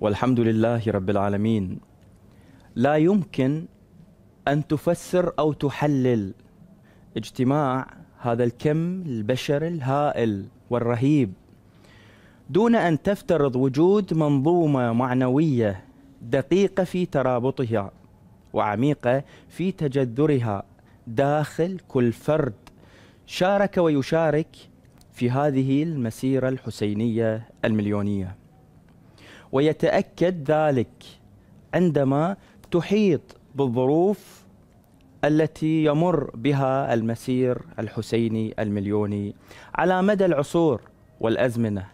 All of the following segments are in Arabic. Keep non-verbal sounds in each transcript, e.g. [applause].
والحمد لله رب العالمين لا يمكن أن تفسر أو تحلل اجتماع هذا الكم البشري الهائل والرهيب دون أن تفترض وجود منظومة معنوية دقيقة في ترابطها وعميقة في تجذرها داخل كل فرد شارك ويشارك في هذه المسيرة الحسينية المليونية ويتأكد ذلك عندما تحيط بالظروف التي يمر بها المسير الحسيني المليوني على مدى العصور والأزمنة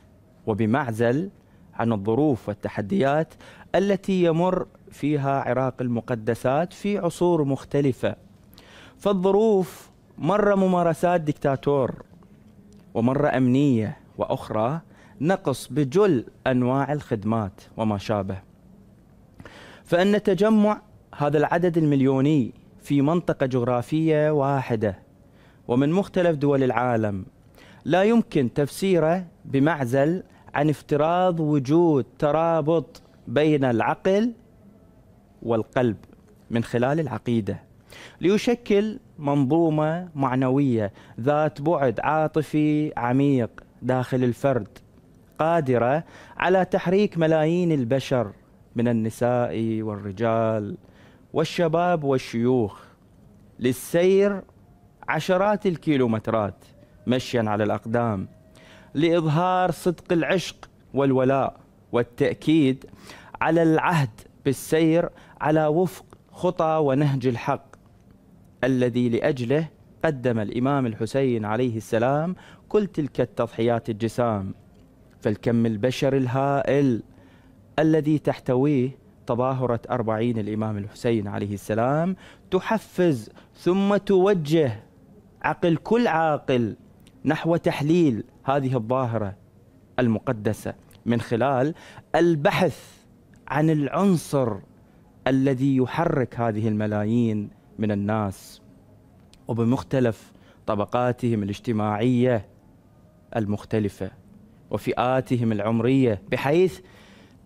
وبمعزل عن الظروف والتحديات التي يمر فيها عراق المقدسات في عصور مختلفة فالظروف مرة ممارسات دكتاتور ومرة أمنية وأخرى نقص بجل أنواع الخدمات وما شابه فإن تجمع هذا العدد المليوني في منطقة جغرافية واحدة ومن مختلف دول العالم لا يمكن تفسيره بمعزل عن افتراض وجود ترابط بين العقل والقلب من خلال العقيده ليشكل منظومه معنويه ذات بعد عاطفي عميق داخل الفرد قادرة على تحريك ملايين البشر من النساء والرجال والشباب والشيوخ للسير عشرات الكيلومترات مشيا على الأقدام لإظهار صدق العشق والولاء والتأكيد على العهد بالسير على وفق خطى ونهج الحق الذي لأجله قدم الإمام الحسين عليه السلام كل تلك التضحيات الجسام فالكم البشري الهائل الذي تحتويه تظاهرة أربعين الإمام الحسين عليه السلام تحفز ثم توجه عقل كل عاقل نحو تحليل هذه الظاهرة المقدسة من خلال البحث عن العنصر الذي يحرك هذه الملايين من الناس وبمختلف طبقاتهم الاجتماعيه المختلفه وفئاتهم العمريه بحيث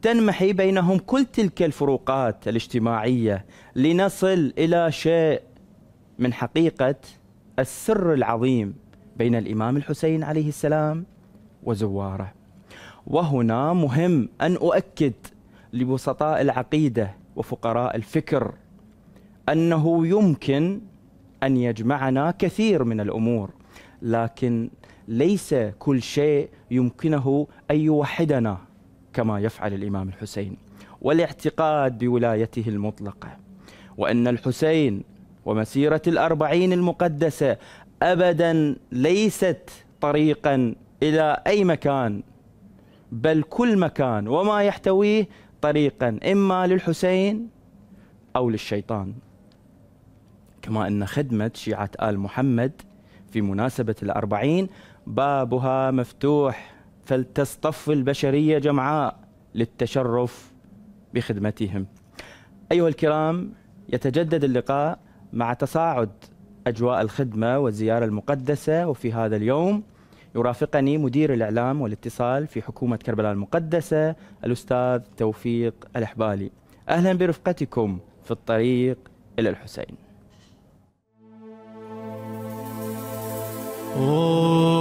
تنمحي بينهم كل تلك الفروقات الاجتماعيه لنصل الى شيء من حقيقه السر العظيم بين الامام الحسين عليه السلام وزواره وهنا مهم ان اؤكد لبسطاء العقيده وفقراء الفكر انه يمكن ان يجمعنا كثير من الامور لكن ليس كل شيء يمكنه أن يوحدنا كما يفعل الإمام الحسين والاعتقاد بولايته المطلقة وأن الحسين ومسيرة الأربعين المقدسة أبدا ليست طريقا إلى أي مكان بل كل مكان وما يحتويه طريقا إما للحسين أو للشيطان كما أن خدمة شيعة آل محمد في مناسبة الأربعين بابها مفتوح فلتصطف البشرية جمعاء للتشرف بخدمتهم أيها الكرام يتجدد اللقاء مع تصاعد أجواء الخدمة والزيارة المقدسة وفي هذا اليوم يرافقني مدير الإعلام والاتصال في حكومة كربلاء المقدسة الأستاذ توفيق الإحبالي أهلا برفقتكم في الطريق إلى الحسين Oh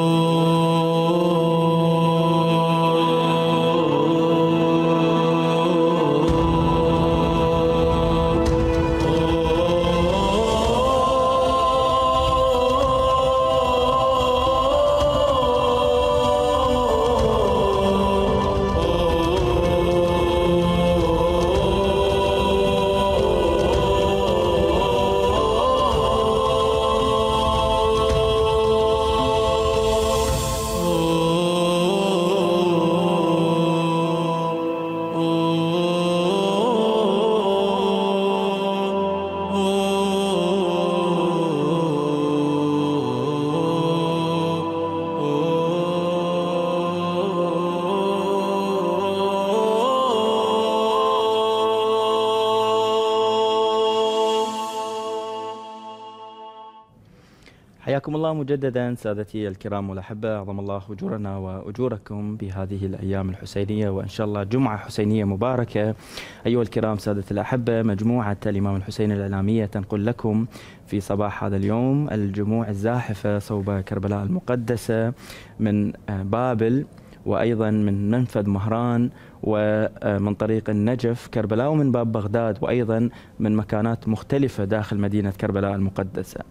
مجددا سادتي الكرام والأحبة أعظم الله أجورنا وأجوركم بهذه الأيام الحسينية وإن شاء الله جمعة حسينية مباركة أيها الكرام سادة الأحبة مجموعة الإمام الحسين الإعلامية تنقل لكم في صباح هذا اليوم الجموع الزاحفة صوب كربلاء المقدسة من بابل وأيضا من منفذ مهران ومن طريق النجف كربلاء ومن باب بغداد وأيضا من مكانات مختلفة داخل مدينة كربلاء المقدسة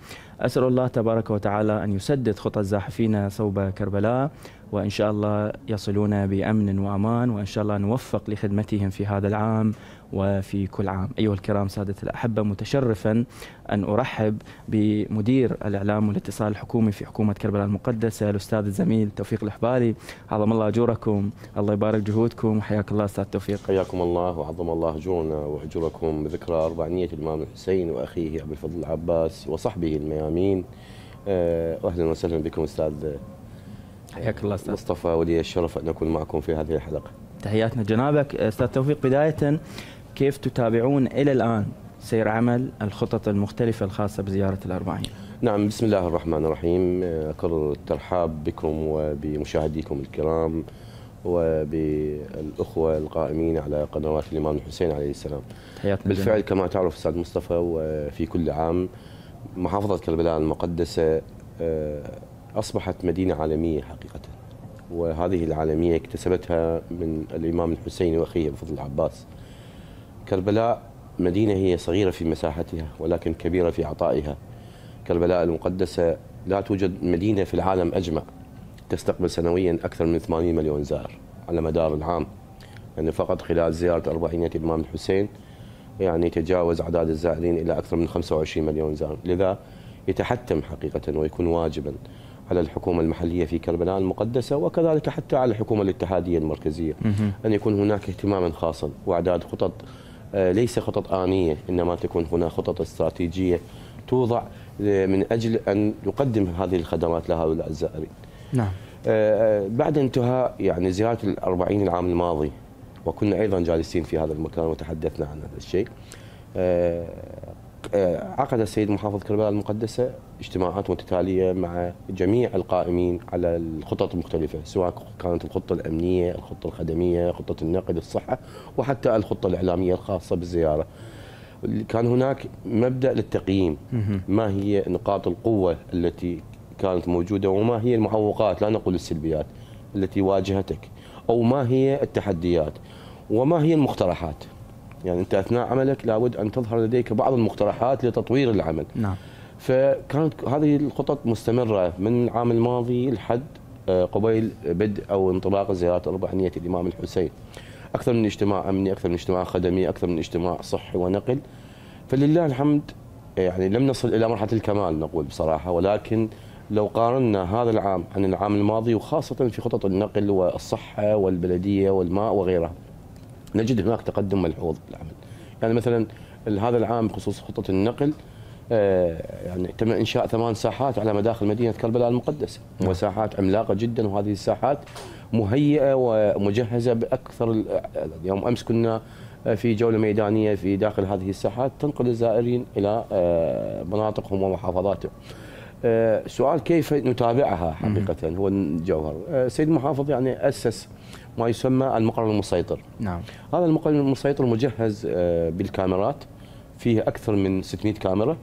أسأل الله تبارك وتعالى أن يسدد خطى الزاحفين صوب كربلاء وإن شاء الله يصلون بأمن وأمان وإن شاء الله نوفق لخدمتهم في هذا العام وفي كل عام أيها الكرام سادة الأحبة متشرفا أن أرحب بمدير الإعلام والاتصال الحكومي في حكومة كربلاء المقدسة الأستاذ الزميل توفيق الحبالي عظم الله أجوركم الله يبارك جهودكم وحياك الله أستاذ توفيق حياكم الله وعظم الله أجورنا وأجوركم بذكرى أربعينية الإمام الحسين وأخيه أبي الفضل العباس وصحبه الميامين آه، أهلا وسهلا بكم أستاذ حياك الله استاذ مصطفى ولي الشرف ان اكون معكم في هذه الحلقه تحياتنا جنابك استاذ توفيق بدايه كيف تتابعون الى الان سير عمل الخطط المختلفه الخاصه بزياره الأربعين نعم بسم الله الرحمن الرحيم أكرر الترحاب بكم وبمشاهديكم الكرام وبالأخوة القائمين على قنوات الإمام الحسين عليه السلام حياتنا بالفعل جميل. كما تعرف أستاذ مصطفى وفي كل عام محافظة كربلاء المقدسة آه، أصبحت مدينة عالمية حقيقة وهذه العالمية اكتسبتها من الإمام الحسين وأخيه بفضل العباس كربلاء مدينة هي صغيرة في مساحتها ولكن كبيرة في عطائها كربلاء المقدسة لا توجد مدينة في العالم أجمع تستقبل سنويا أكثر من 80 مليون زائر على مدار العام يعني فقط خلال زيارة أربعينية الإمام الحسين يعني تجاوز أعداد الزائرين إلى أكثر من 25 مليون زائر لذا يتحتم حقيقة ويكون واجبا على الحكومة المحلية في كربلاء المقدسة وكذلك حتى على الحكومة الاتحادية المركزية أن يكون هناك اهتماما خاصا وإعداد خطط آه، ليس خطط آنية إنما تكون هناك خطط استراتيجية توضع آه، من أجل أن نقدم هذه الخدمات لهؤلاء الزائرين نعم آه، بعد انتهاء يعني زيارة الأربعين العام الماضي وكنا أيضا جالسين في هذا المكان وتحدثنا عن هذا الشيء آه، عقد السيد محافظ كربلاء المقدسة اجتماعات متتالية مع جميع القائمين على الخطط المختلفة سواء كانت الخطة الأمنية الخطة الخدمية خطة النقد الصحة وحتى الخطة الإعلامية الخاصة بالزيارة كان هناك مبدأ للتقييم ما هي نقاط القوة التي كانت موجودة وما هي المعوقات لا نقول السلبيات التي واجهتك أو ما هي التحديات وما هي المقترحات يعني أنت أثناء عملك لابد أن تظهر لديك بعض المقترحات لتطوير العمل نعم فكانت هذه الخطط مستمرة من العام الماضي لحد آه، قبيل بدء أو انطلاق زيارات اربع نيه الإمام الحسين أكثر من اجتماع أمني أكثر من اجتماع خدمي أكثر من اجتماع صحي ونقل فلله الحمد يعني لم نصل إلى مرحلة الكمال نقول بصراحة ولكن لو قارنا هذا العام عن العام الماضي وخاصة في خطط النقل والصحة والبلدية والماء وغيرها نجد هناك تقدم ملحوظ بالعمل يعني مثلا هذا العام بخصوص خطه النقل آه، يعني تم انشاء ثمان ساحات على مداخل مدينه كربلاء المقدسه نعم. وساحات عملاقه جدا وهذه الساحات مهيئه ومجهزه باكثر آه، يوم امس كنا آه، في جوله ميدانيه في داخل هذه الساحات تنقل الزائرين الى مناطقهم ومحافظاتهم سؤال كيف نتابعها حقيقه هو الجوهر السيد المحافظ يعني اسس ما يسمى المقر المسيطر نعم هذا المقر المسيطر مجهز آه، بالكاميرات فيه أكثر من 600 كاميرا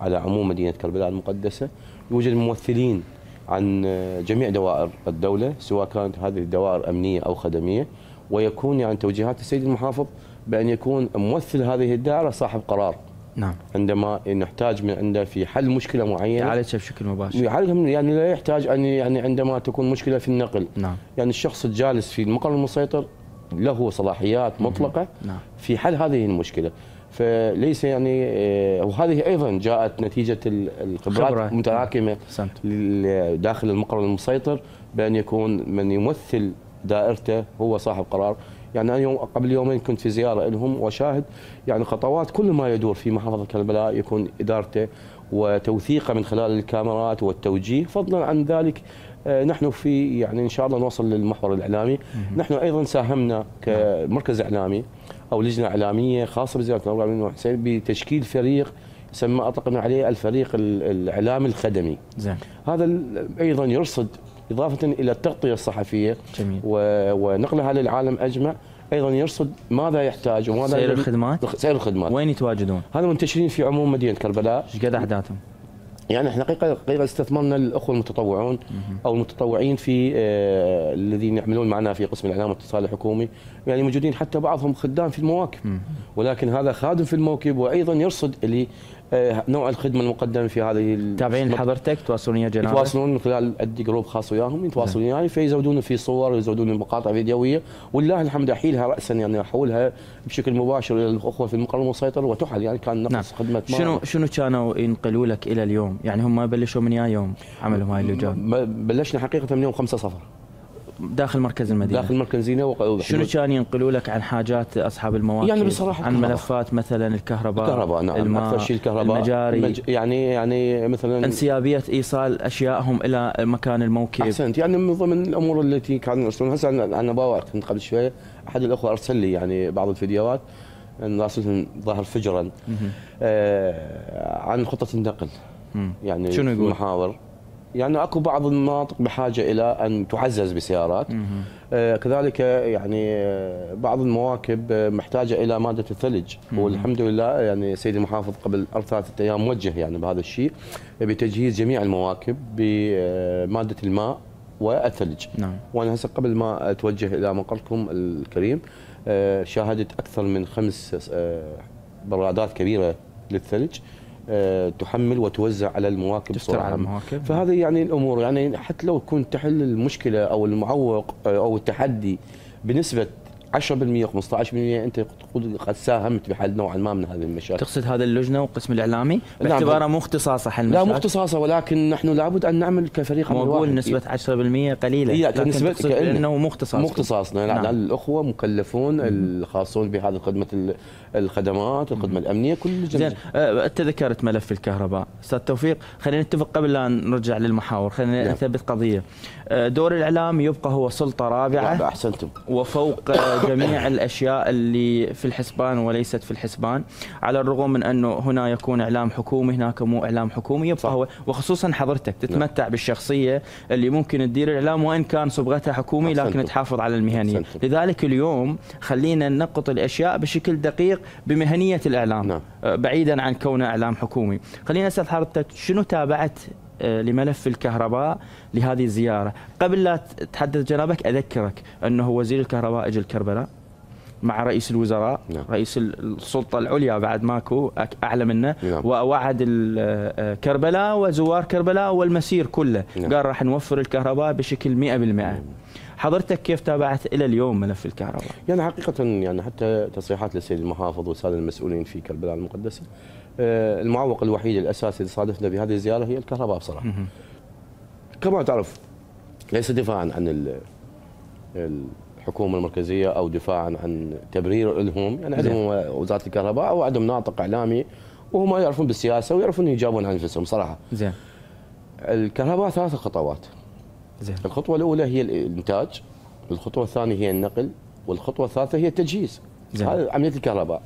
على عموم مدينة كربلاء المقدسة يوجد ممثلين عن آه، جميع دوائر الدولة سواء كانت هذه الدوائر أمنية أو خدمية ويكون يعني توجيهات السيد المحافظ بأن يكون ممثل هذه الدائرة صاحب قرار نعم عندما نحتاج من عنده في حل مشكله معينه يعالجها بشكل مباشر يعالجها يعني لا يحتاج ان يعني عندما تكون مشكله في النقل نعم يعني الشخص الجالس في المقر المسيطر له صلاحيات مطلقه نعم. في حل هذه المشكله فليس يعني آه، وهذه ايضا جاءت نتيجه الخبرات المتراكمه داخل المقر المسيطر بان يكون من يمثل دائرته هو صاحب قرار يعني انا يوم قبل يومين كنت في زياره لهم واشاهد يعني خطوات كل ما يدور في محافظه كربلاء يكون ادارته وتوثيقه من خلال الكاميرات والتوجيه فضلا عن ذلك آه، نحن في يعني ان شاء الله نوصل للمحور الاعلامي نحن ايضا ساهمنا كمركز اعلامي او لجنه اعلاميه خاصه بزياره الامر بن حسين بتشكيل فريق يسمى اطلقنا عليه الفريق الاعلامي الخدمي زين. هذا ايضا يرصد إضافة إلى التغطية الصحفية جميل. ونقلها للعالم أجمع ايضا يرصد ماذا يحتاج وماذا سير الخدمات سير الخدمات وين يتواجدون؟ هذا منتشرين في عموم مدينه كربلاء ايش قد احداثهم؟ يعني احنا حقيقه حقيقه استثمرنا الاخوه المتطوعون او المتطوعين في آه الذين يعملون معنا في قسم الاعلام والاتصال الحكومي يعني موجودين حتى بعضهم خدام في المواكب ولكن هذا خادم في الموكب وايضا يرصد اللي آه، نوع الخدمه المقدمه في هذه تابعين لحضرتك تواصلون ويا جنابه؟ يتواصلون من خلال عندي جروب خاص وياهم يتواصلون وياي يعني فيزودون في صور ويزودون مقاطع فيديويه ولله الحمد احيلها راسا يعني احولها بشكل مباشر الى الاخوه في المقر المسيطر وتحل يعني كان نقص نعم. خدمه شنو شنو كانوا ينقلوا لك الى اليوم؟ يعني هم بلشوا من يا يوم عملهم هاي اللجان؟ بلشنا حقيقه من يوم 5 صفر داخل مركز المدينه داخل مركز المدينه شنو كان ينقلوا لك عن حاجات اصحاب المواقع يعني بصراحه عن ملفات مثلا الكهرباء الكهرباء نعم الماء اكثر شيء الكهرباء المجاري المج... يعني يعني مثلا انسيابيه ايصال اشيائهم الى مكان الموكب احسنت يعني من ضمن الامور التي كانوا يرسلون هسه عن نباوات من قبل شويه احد الاخوه ارسل لي يعني بعض الفيديوهات راسلهم ظهر فجرا آه عن خطه النقل يعني شنو يقول؟ محاور يعني اكو بعض المناطق بحاجه الى ان تعزز بسيارات آه كذلك يعني آه، بعض المواكب آه، محتاجه الى ماده الثلج والحمد لله يعني سيدي المحافظ قبل اربع ثلاثه ايام موجه يعني بهذا الشيء آه، بتجهيز جميع المواكب بماده الماء والثلج نعم. وانا هسه قبل ما اتوجه الى مقركم الكريم شاهدت اكثر من خمس برادات كبيره للثلج آه، تحمل وتوزع على المواكب على المواكب. فهذه يعني الامور يعني حتى لو كنت تحل المشكله او المعوق آه، او التحدي بنسبه 10% 15% انت تقول قد ساهمت بحل نوعا ما من هذه المشاكل. تقصد هذا اللجنه والقسم الاعلامي نعم. باعتباره مو اختصاصه حل المشاكل لا مو اختصاصه ولكن نحن لابد ان نعمل كفريق عمل واحد. نسبه 10% قليله. هي لكن نسبة لانه مو اختصاصنا مو اختصاصنا نعم. نعم. الاخوه مكلفون الخاصون بهذه الخدمه الخدمات الخدمه الامنيه كل زين أه، انت ذكرت ملف الكهرباء استاذ توفيق خلينا نتفق قبل لا نرجع للمحاور خلينا نعم. نثبت قضيه أه، دور الاعلام يبقى هو سلطه رابعه احسنتم وفوق أه، جميع الاشياء اللي في الحسبان وليست في الحسبان على الرغم من انه هنا يكون اعلام حكومي هناك مو اعلام حكومي يبقى هو وخصوصا حضرتك تتمتع نعم. بالشخصيه اللي ممكن تدير الاعلام وان كان صبغتها حكومي أحسنتم. لكن تحافظ على المهنيه أحسنتم. لذلك اليوم خلينا ننقط الاشياء بشكل دقيق بمهنيه الاعلام نعم. آه، بعيدا عن كونه اعلام حكومي خلينا اسال حضرتك شنو تابعت لملف الكهرباء لهذه الزيارة قبل لا تحدث جنابك أذكرك أنه وزير الكهرباء اجى الكربلاء مع رئيس الوزراء نعم. رئيس السلطه العليا بعد ماكو اعلى منه نعم. ووعد آه، كربلاء وزوار كربلاء والمسير كله نعم. قال راح نوفر الكهرباء بشكل 100% نعم. حضرتك كيف تابعت الى اليوم ملف الكهرباء؟ يعني حقيقه يعني حتى تصريحات للسيد المحافظ والساده المسؤولين في كربلاء المقدسه آه، المعوق الوحيد الاساسي اللي صادفنا بهذه الزياره هي الكهرباء بصراحه. كما تعرف ليس دفاعا عن الحكومه المركزيه او دفاعا عن تبرير لهم، يعني عندهم وزاره الكهرباء او عندهم ناطق اعلامي وهم يعرفون بالسياسه ويعرفون يجاوبون عن انفسهم صراحه. زين. الكهرباء ثلاث خطوات. زين. الخطوه الاولى هي الانتاج، الخطوه الثانيه هي النقل، والخطوه الثالثه هي التجهيز. زين. هذه عمليه الكهرباء.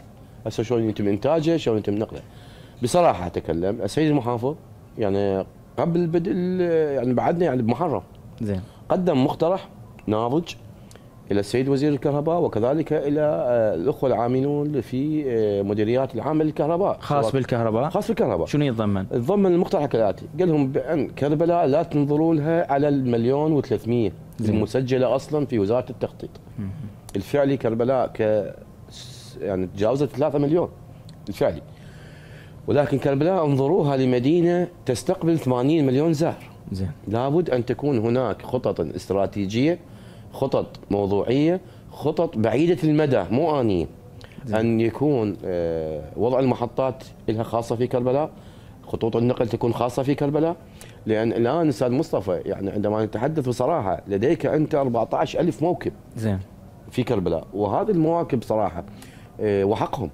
هسه شلون يتم انتاجه شلون يتم نقله بصراحه اتكلم السيد المحافظ يعني قبل بدء يعني بعدنا يعني بمحرم زين قدم مقترح ناضج الى السيد وزير الكهرباء وكذلك الى آه، الاخوه العاملون في آه، مديريات العامه للكهرباء خاص بالكهرباء خاص بالكهرباء شنو يتضمن؟ يتضمن المقترح كالاتي قال لهم بان كربلاء لا تنظروا لها على المليون و300 المسجله اصلا في وزاره التخطيط الفعلي كربلاء ك يعني تجاوزت 3 مليون بالفعل ولكن كربلاء انظروها لمدينه تستقبل 80 مليون زائر زين لابد ان تكون هناك خطط استراتيجيه خطط موضوعيه خطط بعيده المدى مو انيه ان يكون آه، وضع المحطات لها خاصه في كربلاء خطوط النقل تكون خاصه في كربلاء لان الان استاذ مصطفى يعني عندما نتحدث بصراحه لديك انت 14000 موكب زين في كربلاء وهذه المواكب صراحه إيه، وحقهم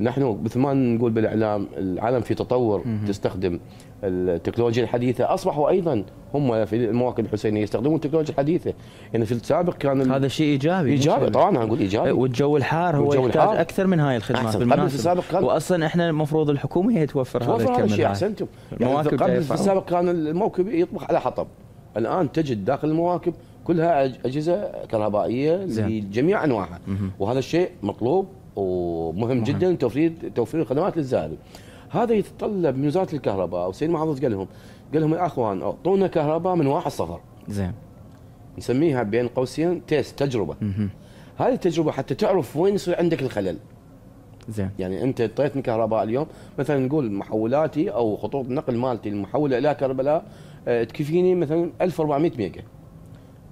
نحن مثل ما نقول بالاعلام العالم في تطور تستخدم التكنولوجيا الحديثه اصبحوا ايضا هم في المواكب الحسينيه يستخدمون التكنولوجيا الحديثه يعني في السابق كان هذا شيء ايجابي ايجابي طبعا انا اقول ايجابي إيه، والجو الحار هو والجو يحتاج الحار. اكثر من هاي الخدمات قبل في السابق كان واصلا احنا المفروض الحكومه هي توفر, توفر هذا الشيء احسنتم يعني قبل في السابق كان الموكب يطبخ على حطب الان تجد داخل المواكب كلها اجهزه كهربائيه لجميع انواعها وهذا الشيء مطلوب ومهم مهم. جدا توفير توفير الخدمات للزائر هذا يتطلب من وزاره الكهرباء او سيد المحافظ قال لهم قال لهم يا اخوان اعطونا كهرباء من واحد صفر زين نسميها بين قوسين تيست تجربه هذه التجربه حتى تعرف وين يصير عندك الخلل زين يعني انت اعطيتني كهرباء اليوم مثلا نقول محولاتي او خطوط النقل مالتي المحوله الى كربلاء آه، تكفيني مثلا 1400 ميجا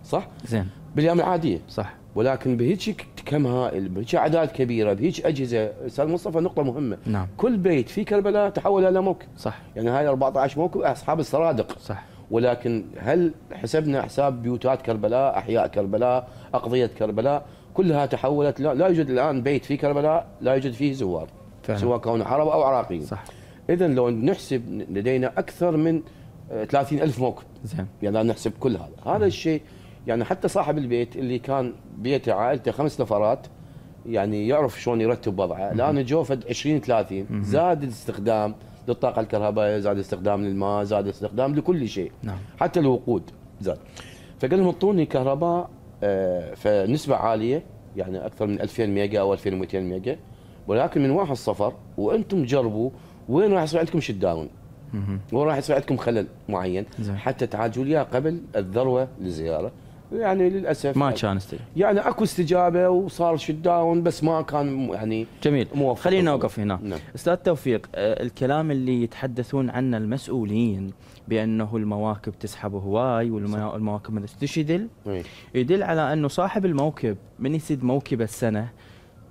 صح؟ زين بالايام العاديه صح ولكن بهيك كم هائل بهيك اعداد كبيره بهيك اجهزه استاذ مصطفى نقطه مهمه نعم. كل بيت في كربلاء تحول الى موكب صح يعني هاي 14 موكب اصحاب السرادق صح ولكن هل حسبنا حساب بيوتات كربلاء احياء كربلاء اقضيه كربلاء كلها تحولت لا, لا يوجد الان بيت في كربلاء لا يوجد فيه زوار فعلا. سواء كون عرب او عراقيين صح اذا لو نحسب لدينا اكثر من 30000 آه، موكب زين يعني نحسب كل هذا هذا نعم. الشيء يعني حتى صاحب البيت اللي كان بيته عائلته خمس نفرات يعني يعرف شلون يرتب وضعه الان جو فد 20 30 زاد الاستخدام للطاقه الكهربائيه زاد الاستخدام للماء زاد الاستخدام لكل شيء نعم. حتى الوقود زاد فقال لهم اعطوني كهرباء آه، فنسبه عاليه يعني اكثر من 2000 ميجا او 2200 ميجا ولكن من واحد صفر وانتم جربوا وين راح يصير عندكم شت داون وين راح يصير عندكم خلل معين حتى تعالجوا لي قبل الذروه للزياره يعني للاسف ما يعني. كان استجابه يعني اكو استجابه وصار شت داون بس ما كان يعني جميل موفق خلينا نوقف هنا نعم. استاذ توفيق آه، الكلام اللي يتحدثون عنه المسؤولين بانه المواكب تسحب هواي والمواكب ما تشدل يدل على انه صاحب الموكب من يسد موكب السنه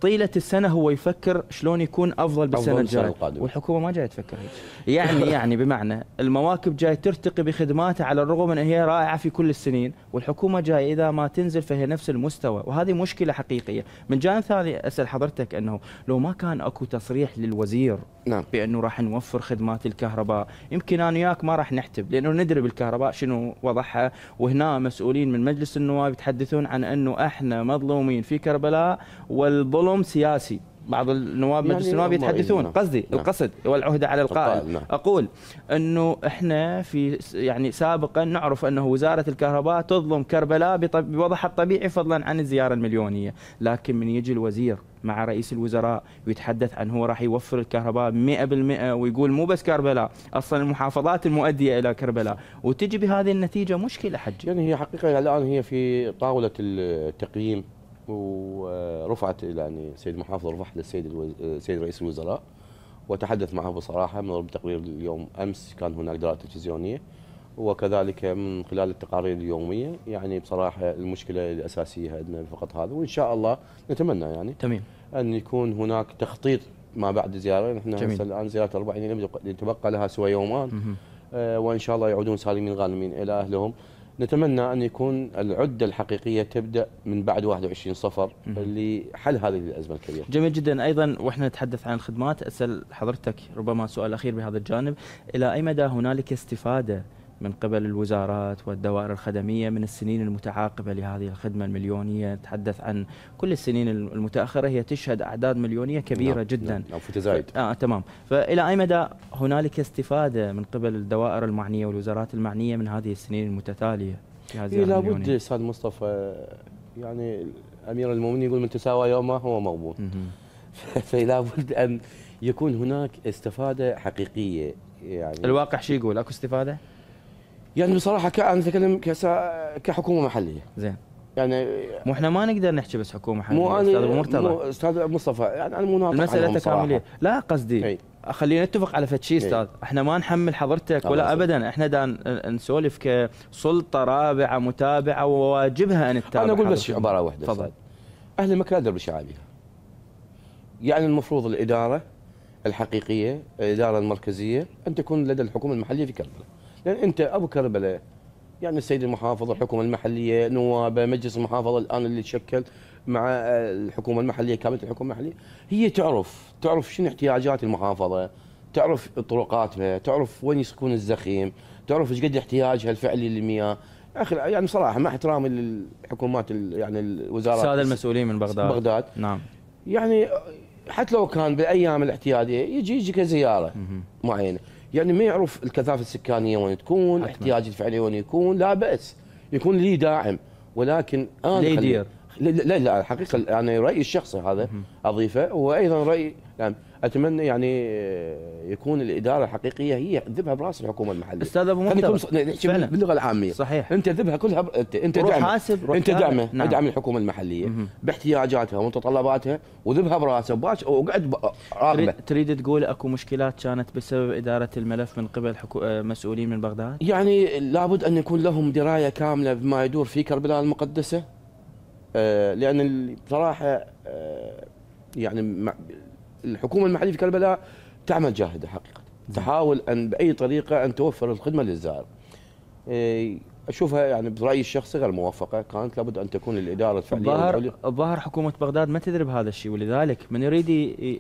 طيلة السنة هو يفكر شلون يكون أفضل بالسنة الجاية والحكومة ما جاية تفكر هيك يعني يعني بمعنى المواكب جاية ترتقي بخدماتها على الرغم من أن هي رائعة في كل السنين والحكومه جايه اذا ما تنزل فهي نفس المستوى وهذه مشكله حقيقيه من جانب ثاني اسال حضرتك انه لو ما كان اكو تصريح للوزير نعم. بانه راح نوفر خدمات الكهرباء يمكن انا وياك ما راح نحتب لانه ندري بالكهرباء شنو وضعها وهنا مسؤولين من مجلس النواب يتحدثون عن انه احنا مظلومين في كربلاء والظلم سياسي بعض النواب يعني مجلس النواب يتحدثون نعم. قصدي نعم. القصد والعهده على القائد, القائد نعم. اقول انه احنا في يعني سابقا نعرف انه وزاره الكهرباء تظلم كربلاء بوضعها الطبيعي فضلا عن الزياره المليونيه لكن من يجي الوزير مع رئيس الوزراء ويتحدث عن هو راح يوفر الكهرباء 100% ويقول مو بس كربلاء اصلا المحافظات المؤديه الى كربلاء وتجي بهذه النتيجه مشكله حجي يعني هي حقيقه الان هي في طاوله التقييم ورفعت يعني السيد المحافظ رفعت للسيد الوز... السيد رئيس الوزراء وتحدث معه بصراحه من تقرير اليوم امس كان هناك دراسه تلفزيونيه وكذلك من خلال التقارير اليوميه يعني بصراحه المشكله الاساسيه عندنا فقط هذا وان شاء الله نتمنى يعني تمام ان يكون هناك تخطيط ما بعد الزياره نحن هسه الان زياره 40 يوم يعني يتبقى لها سوى يومان آه وان شاء الله يعودون سالمين غانمين الى اهلهم نتمنى أن يكون العدة الحقيقية تبدأ من بعد 21 صفر لحل هذه الأزمة الكبيرة جميل جدا أيضا وإحنا نتحدث عن الخدمات أسأل حضرتك ربما سؤال أخير بهذا الجانب إلى أي مدى هنالك استفادة من قبل الوزارات والدوائر الخدمية من السنين المتعاقبة لهذه الخدمة المليونية نتحدث عن كل السنين المتأخرة هي تشهد أعداد مليونية كبيرة نعم جدا نعم تزايد آه تمام فإلى أي مدى هنالك استفادة من قبل الدوائر المعنية والوزارات المعنية من هذه السنين المتتالية إيه لابد أستاذ مصطفى يعني أمير المؤمنين يقول من تساوى يومه هو مغبون فلا بد أن يكون هناك استفادة حقيقية يعني الواقع شو يقول اكو استفادة؟ يعني بصراحه انا اتكلم كحكومه محليه زين يعني مو احنا ما نقدر نحكي بس حكومه محليه مو أنا استاذ مرتضى مو استاذ مصطفى يعني انا ناطق المساله تكامليه لا قصدي خلينا نتفق على فد شيء استاذ احنا ما نحمل حضرتك ولا صح. ابدا احنا دا نسولف كسلطه رابعه متابعه وواجبها ان تتابع انا اقول بس عباره واحده تفضل اهل مكه لا درب عليها يعني المفروض الاداره الحقيقيه الاداره المركزيه ان تكون لدى الحكومه المحليه في كربلاء لان انت ابو كربلاء يعني السيد المحافظ الحكومه المحليه نوابه مجلس المحافظه الان اللي تشكل مع آه، الحكومه المحليه كامله الحكومه المحليه هي تعرف تعرف شنو احتياجات المحافظه تعرف طرقاتها تعرف وين يسكن الزخيم تعرف ايش قد احتياجها الفعلي للمياه اخي يعني صراحه مع احترامي للحكومات يعني الوزارات الساده المسؤولين من بغداد بغداد نعم يعني حتى لو كان بالايام الاحتياديه يجي يجي كزياره معينه يعني ما يعرف الكثافه السكانيه وين تكون الاحتياج الفعلي وين يكون لا باس يكون لي داعم ولكن انا لا لا لا الحقيقه انا رايي الشخصي هذا اضيفه وايضا رايي يعني اتمنى يعني يكون الاداره الحقيقيه هي ذبها براس الحكومه المحليه استاذ ابو مختار نحكي باللغه العاميه صحيح انت ذبها كلها ب... انت روح دعمه حاسب روح انت دعمه نعم. ادعم الحكومه المحليه مم. باحتياجاتها ومتطلباتها وذبها براسه باش وقعد ب... راقبه تريد تقول اكو مشكلات كانت بسبب اداره الملف من قبل حكو... آه، مسؤولين من بغداد؟ يعني لابد ان يكون لهم درايه كامله بما يدور في كربلاء المقدسه آه لان بصراحه آه يعني الحكومه المحليه في كربلاء تعمل جاهده حقيقه تحاول ان باي طريقه ان توفر الخدمه للزائر إيه، اشوفها يعني برايي الشخصي غير موفقه كانت لابد ان تكون الاداره الفعليه الظاهر الظاهر حكومه بغداد ما تدري بهذا الشيء ولذلك من يريد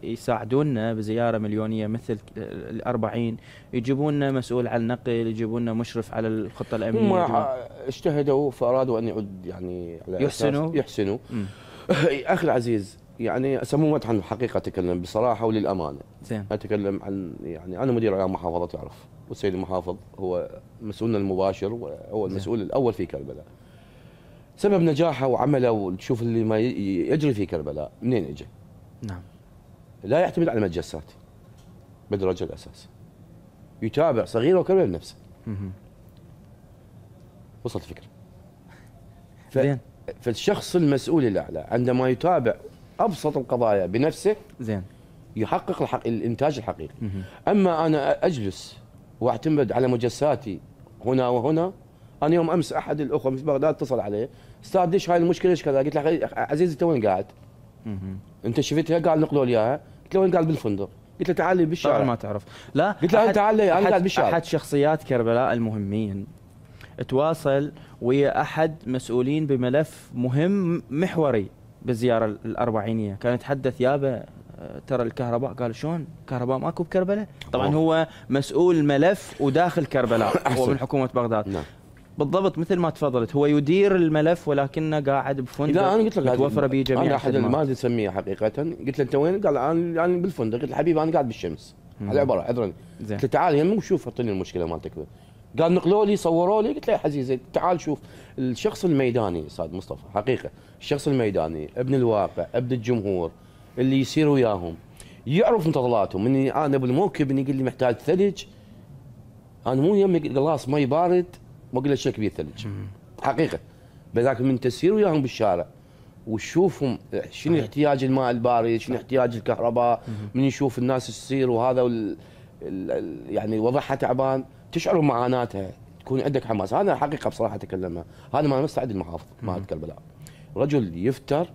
يساعدونا بزياره مليونيه مثل ال40 يجيبوننا مسؤول على النقل يجيبون مشرف على الخطه الامنيه هم اجتهدوا فارادوا ان يعود يعني على يحسنوا يحسنوا اخي العزيز يعني ما مدحا الحقيقه اتكلم بصراحه وللامانه زين اتكلم عن يعني انا مدير اعلام محافظه تعرف والسيد المحافظ هو مسؤولنا المباشر وهو المسؤول الاول في كربلاء سبب نجاحه وعمله وتشوف اللي ما يجري في كربلاء منين اجى؟ نعم لا يعتمد على المجسات بالدرجه الأساس يتابع صغيره وكبيره بنفسه وصلت الفكره ف... فالشخص المسؤول الاعلى عندما يتابع ابسط القضايا بنفسه زين يحقق الحق... الانتاج الحقيقي اما انا اجلس واعتمد على مجساتي هنا وهنا انا يوم امس احد الاخوه في بغداد اتصل علي استاذ ليش هاي المشكله ايش كذا قلت له عزيزي انت وين قاعد؟ مه. انت شفتها قال نقلوا لي اياها قلت له وين قاعد بالفندق قلت له تعال لي بالشارع ما تعرف لا قلت له تعال لي انا قاعد بالشارع احد شخصيات كربلاء المهمين تواصل ويا احد مسؤولين بملف مهم محوري بالزياره الاربعينيه كان يتحدث يابا آه، ترى الكهرباء قال شلون كهرباء ماكو بكربلاء طبعا أوه. هو مسؤول ملف وداخل كربلاء [laughs] هو من حكومه بغداد نعم. بالضبط مثل ما تفضلت هو يدير الملف ولكنه قاعد بفندق لا انا قلت لك توفر به جميع انا احد ما اسميه حقيقه قلت له انت وين؟ قال انا انا يعني بالفندق قلت له حبيبي انا قاعد بالشمس على عباره عذرا قلت له تعال يمي يعني وشوف اعطيني المشكله مالتك قال نقلوا لي صوروا لي قلت له يا عزيزي تعال شوف الشخص الميداني استاذ مصطفى حقيقه الشخص الميداني ابن الواقع ابن الجمهور اللي يسير وياهم يعرف متطلباتهم اني انا بالموكب اني يقول لي محتاج ثلج انا مو يمي قلاص مي بارد ما اقول له كبير ثلج حقيقه بذاك من تسير وياهم بالشارع وتشوفهم شنو احتياج الماء البارد شنو احتياج الكهرباء من يشوف الناس تسير وهذا وال... يعني وضعها تعبان تشعر بمعاناتها تكون عندك حماس هذا حقيقه بصراحه اتكلمها هذا ما مستعد المحافظ ما اتكلم بلا رجل يفتر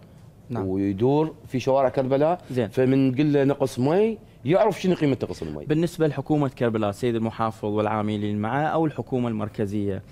نعم. ويدور في شوارع كربلاء زين. فمن قلة نقص مي يعرف شنو قيمه نقص المي بالنسبه لحكومه كربلاء سيد المحافظ والعاملين معه او الحكومه المركزيه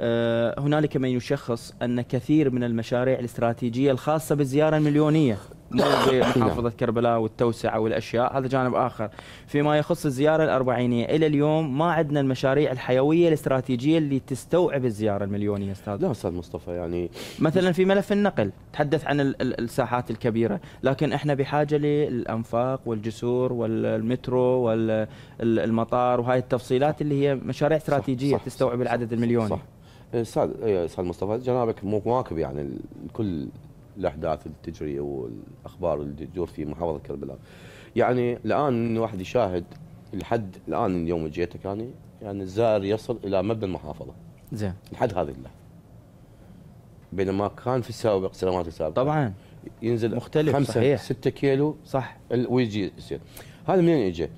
آه، هنالك من يشخص ان كثير من المشاريع الاستراتيجيه الخاصه بالزياره المليونيه مو بمحافظة [laughs] نعم. كربلاء والتوسعة والأشياء هذا جانب آخر فيما يخص الزيارة الأربعينية إلى اليوم ما عندنا المشاريع الحيوية الاستراتيجية اللي تستوعب الزيارة المليونية أستاذ لا أستاذ مصطفى يعني مثلا في ملف النقل تحدث عن الساحات الكبيرة لكن إحنا بحاجة للأنفاق والجسور والمترو والمطار وهاي التفصيلات اللي هي مشاريع استراتيجية صح صح تستوعب العدد المليوني صح إيه، استاذ إيه، استاذ مصطفى جنابك مواكب يعني الكل الاحداث اللي تجري والاخبار اللي تدور في محافظه كربلاء. يعني الان من واحد يشاهد لحد الان اللي جيتك يعني يعني الزائر يصل الى مبنى المحافظه. زين. لحد هذه الله بينما كان في السابق سنوات السابقه. طبعا. ينزل مختلف خمسة صحيح 6 كيلو صح ويجي يصير هذا منين اجى؟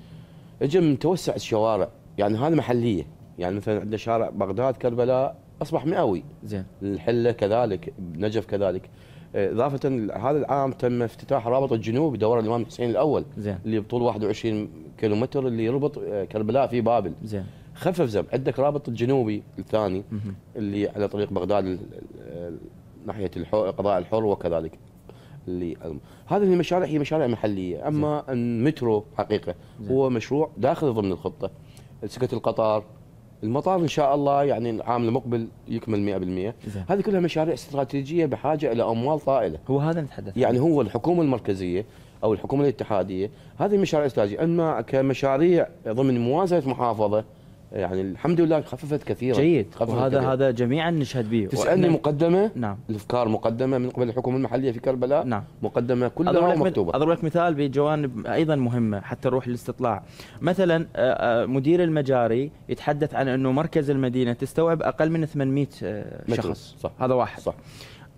اجى من توسع الشوارع يعني هذا محليه يعني مثلا عندنا شارع بغداد كربلاء اصبح مئوي زين الحله كذلك نجف كذلك آه، اضافه هذا العام تم افتتاح رابط الجنوب دورة الامام حسين الاول زين اللي بطول 21 كيلومتر اللي يربط آه، كربلاء في بابل زين خفف زم عندك رابط الجنوبي الثاني مه. اللي على طريق بغداد ناحيه قضاء الحر وكذلك اللي هذه المشاريع هي مشاريع محليه اما زي. المترو حقيقه زي. هو مشروع داخل ضمن الخطه سكه القطار المطار ان شاء الله يعني العام المقبل يكمل 100% زي. هذه كلها مشاريع استراتيجيه بحاجه الى اموال طائله هو هذا نتحدث يعني هو الحكومه المركزيه او الحكومه الاتحاديه هذه مشاريع استراتيجيه اما كمشاريع ضمن موازنه محافظه يعني الحمد لله خففت كثيرا جيد خففت وهذا كثيراً. هذا جميعا نشهد به تسالني مقدمه نعم الافكار مقدمه من قبل الحكومه المحليه في كربلاء نعم مقدمه كلها مكتوبه اضرب لك مثال بجوانب ايضا مهمه حتى نروح للاستطلاع مثلا آه، آه، مدير المجاري يتحدث عن انه مركز المدينه تستوعب اقل من 800 آه، شخص صح. هذا واحد صح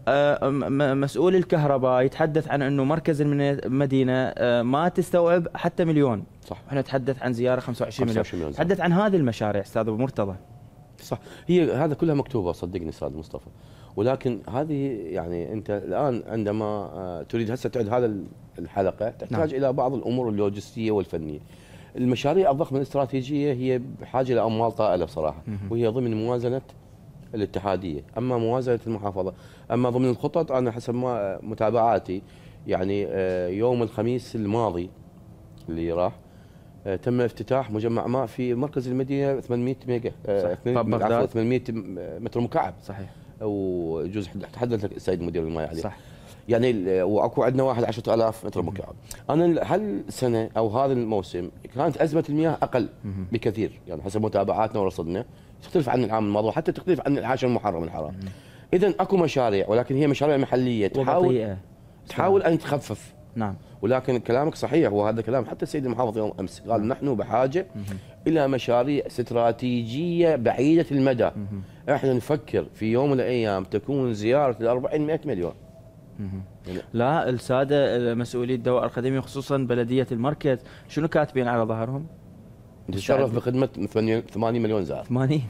آه، مسؤول الكهرباء يتحدث عن انه مركز المدينه آه، ما تستوعب حتى مليون صح احنا نتحدث عن زياره 25, 25 مليون تحدث عن هذه المشاريع استاذ ابو مرتضى صح هي هذا كلها مكتوبه صدقني استاذ مصطفى ولكن هذه يعني انت الان عندما آه، تريد هسه تعد هذا الحلقه تحتاج نعم. الى بعض الامور اللوجستيه والفنيه المشاريع الضخمه الاستراتيجيه هي بحاجه لاموال طائله بصراحه وهي ضمن موازنه الاتحاديه، اما موازنه المحافظه، اما ضمن الخطط انا حسب ما متابعاتي يعني آه، يوم الخميس الماضي اللي راح آه، تم افتتاح مجمع ماء في مركز المدينه 800 ميجا صح. 800, 800 متر مكعب صحيح وجزء تحدث لك السيد مدير الماء عليه صح يعني آه، واكو عندنا واحد 10000 متر مكعب انا هالسنه او هذا الموسم كانت ازمه المياه اقل بكثير يعني حسب متابعاتنا ورصدنا تختلف عن العام الماضي وحتى تختلف عن العاشر المحرم الحرام اذا اكو مشاريع ولكن هي مشاريع محليه تحاول وبطيئة. تحاول ان تخفف نعم ولكن كلامك صحيح وهذا كلام حتى السيد المحافظ يوم امس قال مم. نحن بحاجه مم. الى مشاريع استراتيجيه بعيده المدى مم. احنا نفكر في يوم من الايام تكون زياره ال 40 100 مليون يعني- لا الساده مسؤولي الدواء القديمه خصوصا بلديه المركز شنو كاتبين على ظهرهم؟ نتشرف بخدمه 8 مليون زائر 80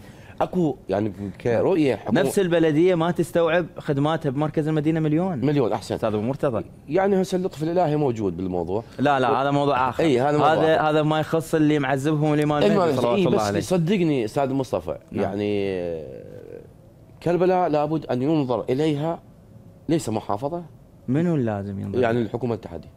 اكو يعني كرؤيه حكومة نفس البلديه ما تستوعب خدماتها بمركز المدينه مليون مليون احسن استاذ ابو مرتضى يعني هسه اللطف الالهي موجود بالموضوع لا لا و... هذا موضوع اخر اي هذا موضوع هذا آخر. هذا ما يخص اللي معذبهم واللي ما إيه إيه بس عليك. صدقني استاذ مصطفى نعم. يعني كربلاء لابد ان ينظر اليها ليس محافظه منو اللازم ينظر يعني الحكومه التحدي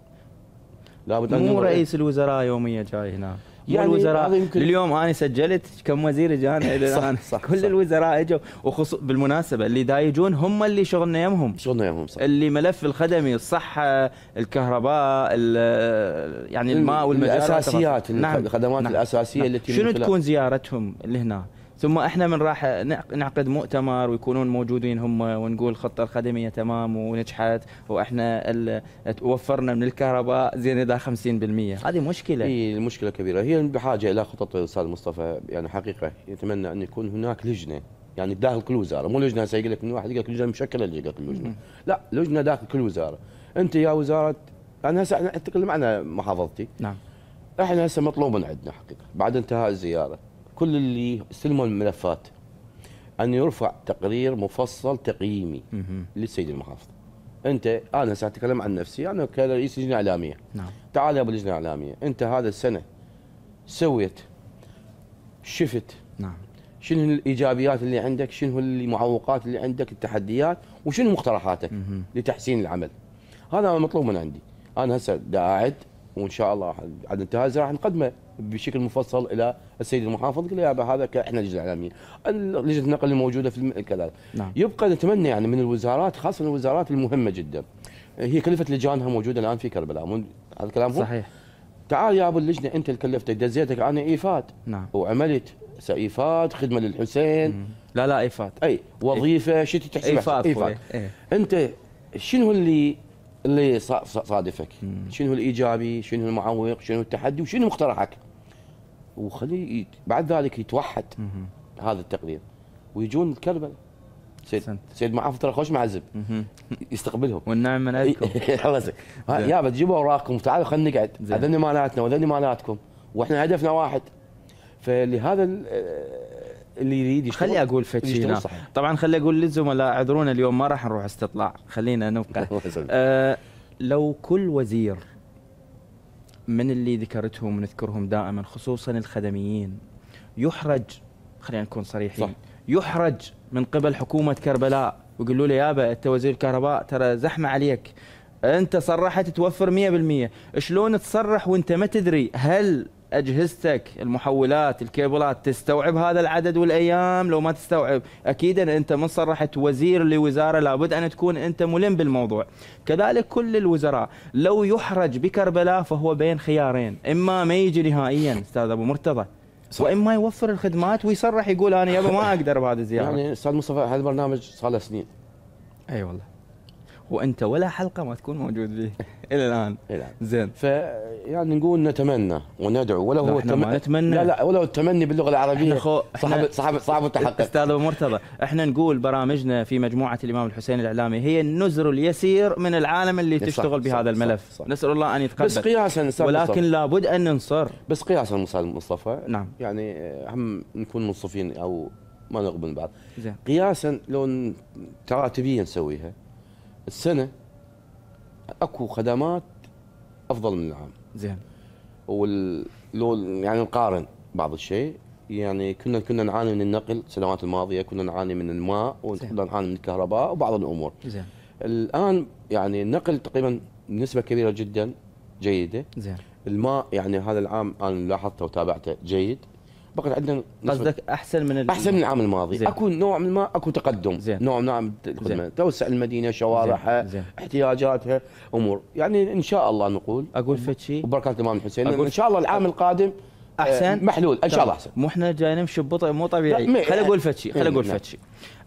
لابد ان مو رئيس الوزراء يوميا جاي هنا يعني الوزراء اليوم انا سجلت كم وزير جانا [laughs] الى الان صح كل صح الوزراء اجوا وخصو بالمناسبه اللي دايجون هم اللي شغلنا يمهم شغلنا يمهم صح اللي ملف الخدمي الصحه الكهرباء يعني الماء والمجارات الاساسيات نعم الخدمات نعم الاساسيه نعم التي شنو تكون زيارتهم اللي لهنا ثم احنا من راح نعقد مؤتمر ويكونون موجودين هم ونقول الخطه الخدميه تمام ونجحت واحنا توفرنا من الكهرباء زين اذا 50% هذه مشكله اي المشكله كبيره هي بحاجه الى خطط الاستاذ مصطفى يعني حقيقه يتمنى ان يكون هناك لجنه يعني داخل كل وزاره مو لجنه هسه يقول لك من واحد يقول لك لجنه مشكله اللي يقول لك لجنه لا لجنه داخل كل وزاره انت يا وزاره انا هسه اتكلم عن محافظتي نعم احنا هسه مطلوب من عندنا حقيقه بعد انتهاء الزياره كل اللي استلموا الملفات أن يرفع تقرير مفصل تقييمي للسيد المحافظ أنت أنا سأتكلم عن نفسي أنا كرئيس لجنة إعلامية نعم. تعال يا أبو لجنة إعلامية أنت هذا السنة سويت شفت نعم شنو الايجابيات اللي عندك شنو المعوقات اللي عندك التحديات وشنو مقترحاتك لتحسين العمل هذا مطلوب من عندي انا هسه قاعد وان شاء الله بعد انتهاء راح نقدمه بشكل مفصل الى السيد المحافظ قال له هذا احنا لجنه اعلاميه لجنه النقل الموجوده في كذا نعم. يبقى نتمنى يعني من الوزارات خاصه الوزارات المهمه جدا هي كلفه لجانها موجوده الان في كربلاء هذا الكلام هو صحيح تعال يا ابو اللجنه انت اللي كلفتك دزيتك انا ايفاد نعم وعملت ايفاد خدمه للحسين مم. لا لا ايفاد اي وظيفه شتي تحسبها ايفاد, إيفاد. إيه. انت شنو اللي اللي صادفك شنو الايجابي شنو المعوق شنو التحدي وشنو مقترحك وخليه بعد ذلك يتوحد هذا التقرير ويجون الكربلاء سيد سنت. سيد معافى ترى خوش معزب يستقبلهم والنعم من عندكم [laughs] إيه، يا بتجيبوا اوراقكم وتعالوا خلينا نقعد هذني مالاتنا وهذني مالاتكم واحنا هدفنا واحد فلهذا آه، اللي يريد يشتغل خلي اقول فتشي طبعا خلي اقول للزملاء اعذرونا اليوم ما راح نروح استطلاع خلينا نبقى [laughs] آه لو كل وزير من اللي ذكرتهم ونذكرهم دائما خصوصا الخدميين يحرج خلينا نكون صريحين صح. يحرج من قبل حكومه كربلاء ويقولوا له يابا انت وزير الكهرباء ترى زحمه عليك انت صرحت توفر 100% شلون تصرح وانت ما تدري هل اجهزتك المحولات الكيبلات تستوعب هذا العدد والايام لو ما تستوعب اكيد إن انت من صرحت وزير لوزاره لابد ان تكون انت ملم بالموضوع كذلك كل الوزراء لو يحرج بكربلاء فهو بين خيارين اما ما يجي نهائيا استاذ ابو مرتضى صح. واما يوفر الخدمات ويصرح يقول انا يابا ما اقدر بهذه الزياره يعني استاذ مصطفى هذا البرنامج صار له سنين اي أيوة والله وانت ولا حلقه ما تكون موجود فيه [laughs] الى الان زين ف زين فيعني نقول نتمنى وندعو ولا هو تم... نتمنى لا لا ولو التمني باللغه العربيه خو... صعب صعب صعب التحقق استاذ مرتضى احنا نقول برامجنا في مجموعه الامام الحسين الاعلامي هي النزر اليسير من العالم اللي تشتغل بهذا الملف صح صح نسال الله ان يتقبل بس قياسا ولكن لابد ان ننصر بس قياسا استاذ مصطفى نعم يعني آه، هم نكون منصفين او ما نغبن بعض زين قياسا لو تراتبيا نسويها السنه اكو خدمات افضل من العام زين ولو يعني نقارن بعض الشيء يعني كنا كنا نعاني من النقل السنوات الماضيه كنا نعاني من الماء وكنا نعاني من الكهرباء وبعض الامور زين الان يعني النقل تقريبا بنسبه كبيره جدا جيده زين الماء يعني هذا العام انا لاحظته وتابعته جيد بقت عندنا قصدك احسن من احسن من العام الماضي زين. اكو نوع من ما اكو تقدم زين. نوع من نوع توسع المدينه شوارعها احتياجاتها امور يعني ان شاء الله نقول اقول فد شيء وبركات الامام الحسين ان شاء الله العام القادم آه، احسن محلول ان شاء الله احسن طيب، مو احنا جايين نمشي ببطء مو طبيعي خليني اقول آه، فد شيء خليني اقول نعم. فد شيء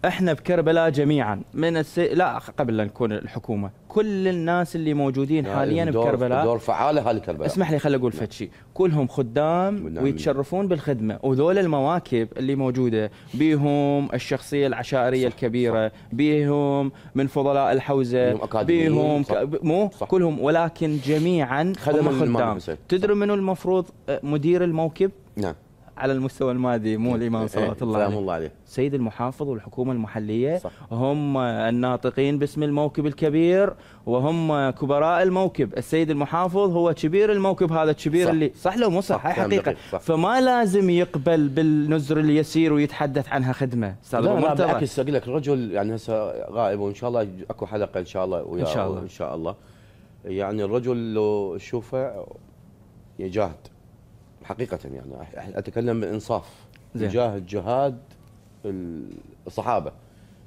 احنا بكربلاء جميعا من السي... لا قبل لا نكون الحكومه كل الناس اللي موجودين يعني حاليا بكربلاء دور فعاله اهالي كربلاء اسمح لي خل اقول نعم. فد شيء كلهم خدام نعم. ويتشرفون بالخدمه وذول المواكب اللي موجوده بيهم الشخصيه العشائريه صح الكبيره صح بيهم من فضلاء الحوزه بيهم, صح ك... مو صح كلهم ولكن جميعا خدم خدام تدري منو المفروض آه، مدير الموكب نعم على المستوى المادي مو إيه، الامام إيه، صلوات الله عليه الله عليه سيد المحافظ والحكومه المحليه صح. هم الناطقين باسم الموكب الكبير وهم كبراء الموكب السيد المحافظ هو كبير الموكب هذا الكبير اللي صح لو مو صح, حقيقه صح. فما لازم يقبل بالنزر اليسير ويتحدث عنها خدمه لا لا بالعكس اقول لك الرجل يعني هسه غائب وان شاء الله اكو حلقه ان شاء الله وياه ان شاء الله ان شاء الله يعني الرجل لو شوفه يجاهد حقيقه يعني اتكلم بإنصاف تجاه جهاد الصحابه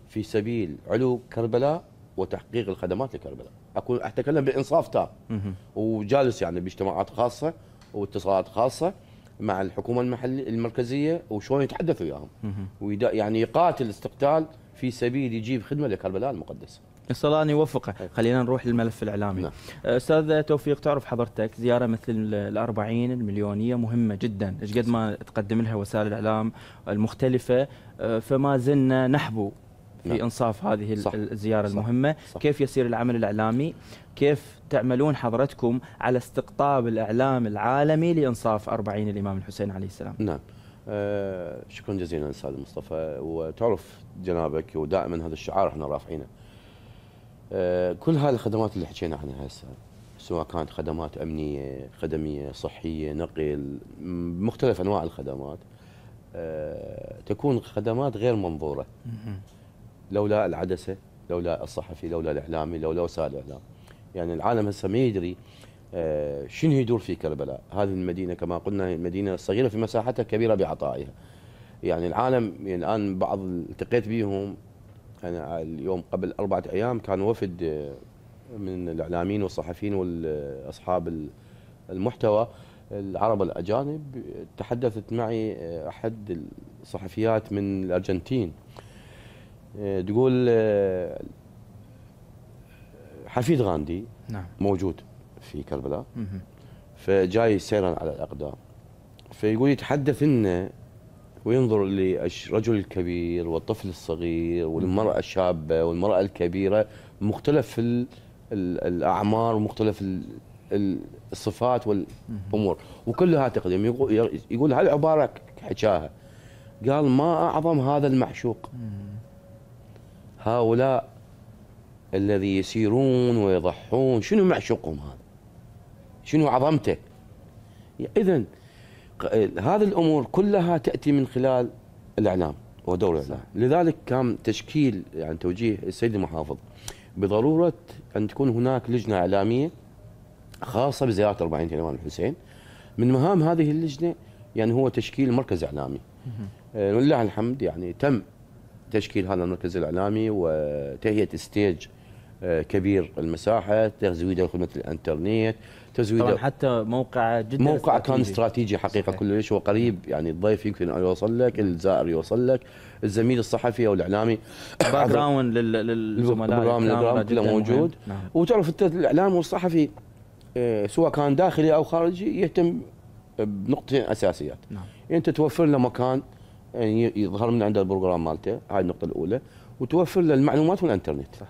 في سبيل علو كربلاء وتحقيق الخدمات لكربلاء اكون اتكلم بانصاف تام وجالس يعني باجتماعات خاصه واتصالات خاصه مع الحكومه المحليه المركزيه وشلون يتحدث وياهم يعني يقاتل استقتال في سبيل يجيب خدمه لكربلاء المقدسه نسال الله ان يوفقه طيب. خلينا نروح للملف الاعلامي نعم. أه، استاذ توفيق تعرف حضرتك زياره مثل ال40 المليونيه مهمه جدا ايش قد ما تقدم لها وسائل الاعلام المختلفه أه، فما زلنا نحبو في نعم. انصاف هذه صح. الزياره صح. المهمه صح. كيف يسير العمل الاعلامي كيف تعملون حضرتكم على استقطاب الاعلام العالمي لانصاف 40 الامام الحسين عليه السلام نعم آه شكرا جزيلا استاذ مصطفى وتعرف جنابك ودائما هذا الشعار احنا رافعينه آه، كل هاي الخدمات اللي حكينا عنها هسه سواء كانت خدمات امنيه، خدميه، صحيه، نقل، مختلف انواع الخدمات آه، تكون خدمات غير منظوره. لولا العدسه، لولا الصحفي، لولا الاعلامي، لولا وسائل الاعلام. يعني العالم هسه ما يدري آه، شنو يدور في كربلاء، هذه المدينه كما قلنا مدينه صغيره في مساحتها كبيره بعطائها. يعني العالم يعني الان بعض التقيت بيهم يعني اليوم قبل أربعة أيام كان وفد آه، من الإعلاميين والصحفيين وأصحاب المحتوى العرب الأجانب تحدثت معي آه، أحد الصحفيات من الأرجنتين آه، تقول حفيد غاندي نعم. موجود في كربلاء فجاي سيرا على الأقدام فيقول يتحدث انه وينظر للرجل الكبير والطفل الصغير والمرأة الشابة والمرأة الكبيرة مختلف الأعمار ومختلف الصفات والأمور وكلها تقدم يقول هالعبارة حكاها قال ما أعظم هذا المعشوق هؤلاء الذي يسيرون ويضحون شنو معشوقهم هذا شنو عظمته إذا هذه الامور كلها تاتي من خلال الاعلام ودور الاعلام لذلك كان تشكيل يعني توجيه السيد المحافظ بضروره ان تكون هناك لجنه اعلاميه خاصه بزياره 40 الامام الحسين من مهام هذه اللجنه يعني هو تشكيل مركز اعلامي آه، ولله الحمد يعني تم تشكيل هذا المركز الاعلامي وتهيئه ستيج آه، كبير المساحه تزويده خدمه الانترنت تزويده حتى موقع جدا استراتيجي. كان استراتيجي حقيقه صحيح. كلش وقريب يعني الضيف يمكن يوصل لك الزائر يوصل لك الزميل الصحفي او الاعلامي باك جراوند للزملاء كله يعني. موجود نعم. وتعرف انت الاعلام والصحفي آه، سواء كان داخلي او خارجي يهتم بنقطتين اساسيات نعم. انت توفر له مكان يعني يظهر من عنده البروجرام مالته هاي النقطه الاولى وتوفر له المعلومات والانترنت صح.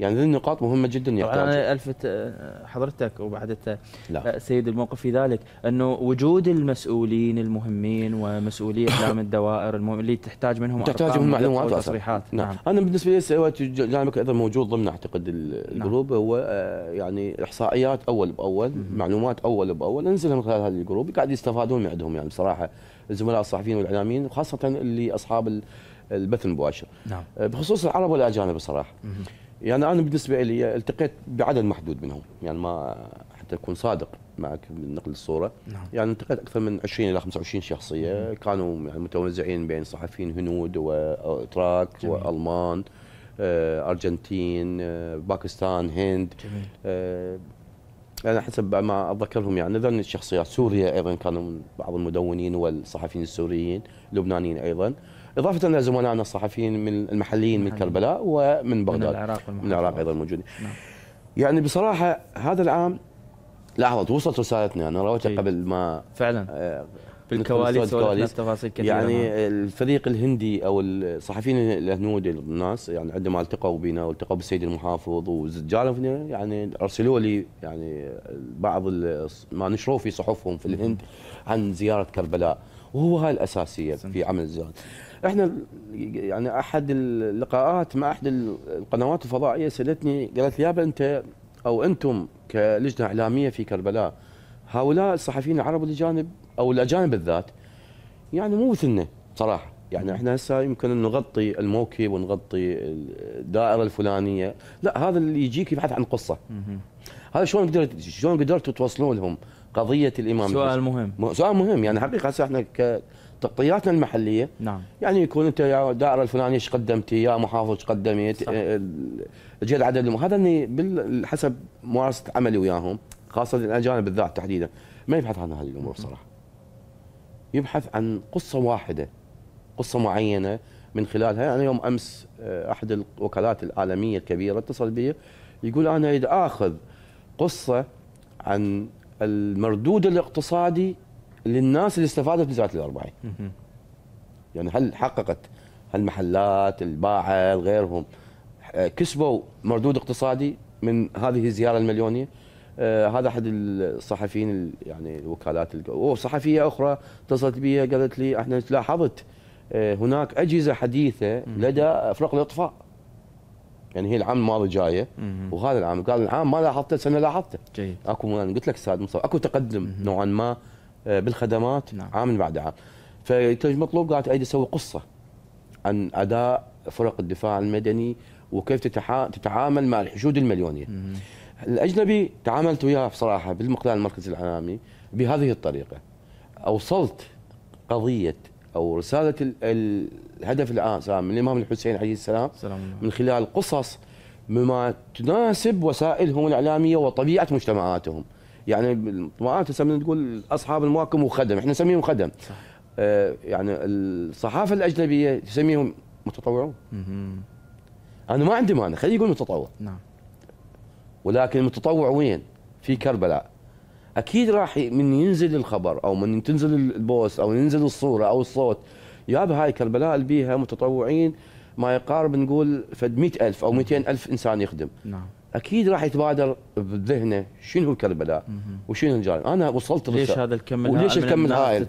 يعني ذي النقاط مهمه جدا يا انا الفت آه، حضرتك وبعد آه، لا. آه، سيد الموقف في ذلك انه وجود المسؤولين المهمين ومسؤولية [coughs] اعلام الدوائر اللي تحتاج منهم تحتاج منهم معلومات وتصريحات نعم. نعم. انا بالنسبه لي سويت جانبك ايضا موجود ضمن اعتقد نعم. الجروب نعم. هو يعني احصائيات اول باول م. معلومات اول باول انزلها من خلال هذا الجروب قاعد يستفادون من عندهم يعني بصراحه الزملاء الصحفيين والاعلاميين وخاصة اللي اصحاب البث المباشر نعم. بخصوص العرب والاجانب بصراحه م. يعني انا بالنسبه لي التقيت بعدد محدود منهم يعني ما حتى اكون صادق معك من نقل الصوره نعم. يعني التقيت اكثر من 20 الى 25 شخصيه كانوا يعني متوزعين بين صحفيين هنود واتراك جميل. والمان آه، ارجنتين آه، باكستان هند جميل. آه يعني حسب ما اتذكرهم يعني ذن الشخصيات سوريا ايضا كانوا بعض المدونين والصحفيين السوريين لبنانيين ايضا إضافة إلى زملائنا الصحفيين من المحليين من كربلاء ومن بغداد من العراق من العراق أيضا موجودين نعم. يعني بصراحة هذا العام لاحظت وصلت رسالتنا أنا رويتها إيه. قبل ما فعلا آه بالكواليس الكواليس تفاصيل كثيره يعني نعم. الفريق الهندي او الصحفيين الهنود الناس يعني عندما التقوا بنا والتقوا بالسيد المحافظ وجالفنا يعني ارسلوا لي يعني بعض ما نشروه في صحفهم في الهند عن زياره كربلاء وهو هاي الاساسيه في عمل الزياره احنا يعني احد اللقاءات مع احد القنوات الفضائيه سالتني قالت لي يابا انت او انتم كلجنه اعلاميه في كربلاء هؤلاء الصحفيين العرب والاجانب او الاجانب بالذات يعني مو مثلنا صراحه يعني احنا هسه يمكن نغطي الموكي ونغطي الدائره الفلانيه لا هذا اللي يجيك يبحث عن قصه هذا شلون قدرت شلون قدرتوا توصلون لهم قضيه الامام سؤال مهم سؤال مهم يعني حقيقه هسه احنا ك تغطياتنا المحليه نعم يعني يكون انت يا دائره الفلانيه ايش قدمتي يا محافظ ايش قدمت إيه، جيد عدد هذا اني حسب ممارسه عملي وياهم خاصه الاجانب بالذات تحديدا ما يبحث عن هذه الامور صراحه يبحث عن قصه واحده قصه معينه من خلالها انا يوم امس آه، احد الوكالات العالميه الكبيره اتصل بي يقول انا اريد اخذ قصه عن المردود الاقتصادي للناس اللي استفادت من ساعه 44 يعني هل حققت هالمحلات الباعه غيرهم آه، كسبوا مردود اقتصادي من هذه الزياره المليونيه آه، هذا احد الصحفيين يعني الوكالات وصحفيه اخرى اتصلت بي قالت لي احنا لاحظت آه، هناك اجهزه حديثه لدى فرق الاطفاء يعني هي العام الماضي جايه وهذا العام قال العام ما لاحظته السنه لاحظته جيد اكو قلت لك استاذ مصطفى اكو تقدم نوعا ما آه، بالخدمات نعم. عام بعد عام فكان مطلوب قاعد اريد اسوي قصه عن اداء فرق الدفاع المدني وكيف تتعامل مع الحشود المليونيه مم. الاجنبي تعاملت وياه بصراحه بالمقال المركزي العالمي بهذه الطريقه اوصلت قضيه او رساله الهدف العام من الامام الحسين عليه السلام من خلال قصص بما تناسب وسائلهم الاعلاميه وطبيعه مجتمعاتهم يعني ما انت تقول اصحاب المواكم وخدم احنا نسميهم خدم صح. آه، يعني الصحافه الاجنبيه تسميهم متطوعون انا ما عندي مانع خليه يقول متطوع نعم ولكن المتطوع وين في كربلاء اكيد راح من ينزل الخبر او من تنزل البوست او ينزل الصوره او الصوت يابا هاي كربلاء اللي بيها متطوعين ما يقارب نقول فد 100000 او 200000 انسان يخدم نعم اكيد راح يتبادر بذهنه شنو كربلاء وشنو الجانب انا وصلت ليش هذا الكم الهائل وليش الكم الهائل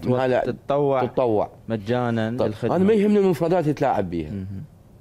تتطوع تتطوع مجانا طيب. للخدمه انا ما يهمني المفردات يتلاعب بيها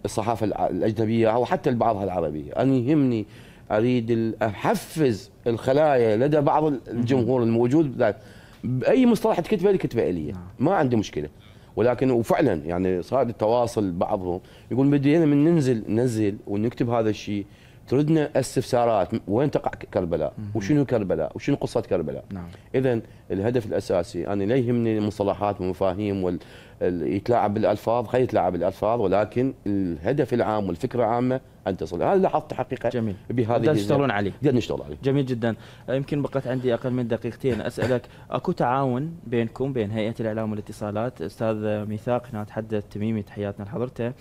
الصحافه الاجنبيه او حتى بعضها العربيه انا يهمني اريد احفز الخلايا لدى بعض الجمهور الموجود بذلك باي مصطلح تكتبه كتبه الي نعم. ما عندي مشكله ولكن وفعلا يعني صار التواصل بعضهم يقول بدينا من ننزل ننزل ونكتب هذا الشيء تردنا استفسارات وين تقع كربلاء وشنو كربلاء وشنو قصه كربلاء نعم. اذا الهدف الاساسي انا لا يهمني المصطلحات والمفاهيم وال يتلاعب بالالفاظ خلينا يتلاعب بالالفاظ ولكن الهدف العام والفكره العامه ان تصل هذا لاحظت حقيقه جميل بهذه تشتغلون عليه بدنا نشتغل عليه جميل جدا آه، يمكن بقت عندي اقل من دقيقتين اسالك اكو تعاون بينكم بين هيئه الاعلام والاتصالات استاذ ميثاق هنا تحدث تميمي تحياتنا لحضرته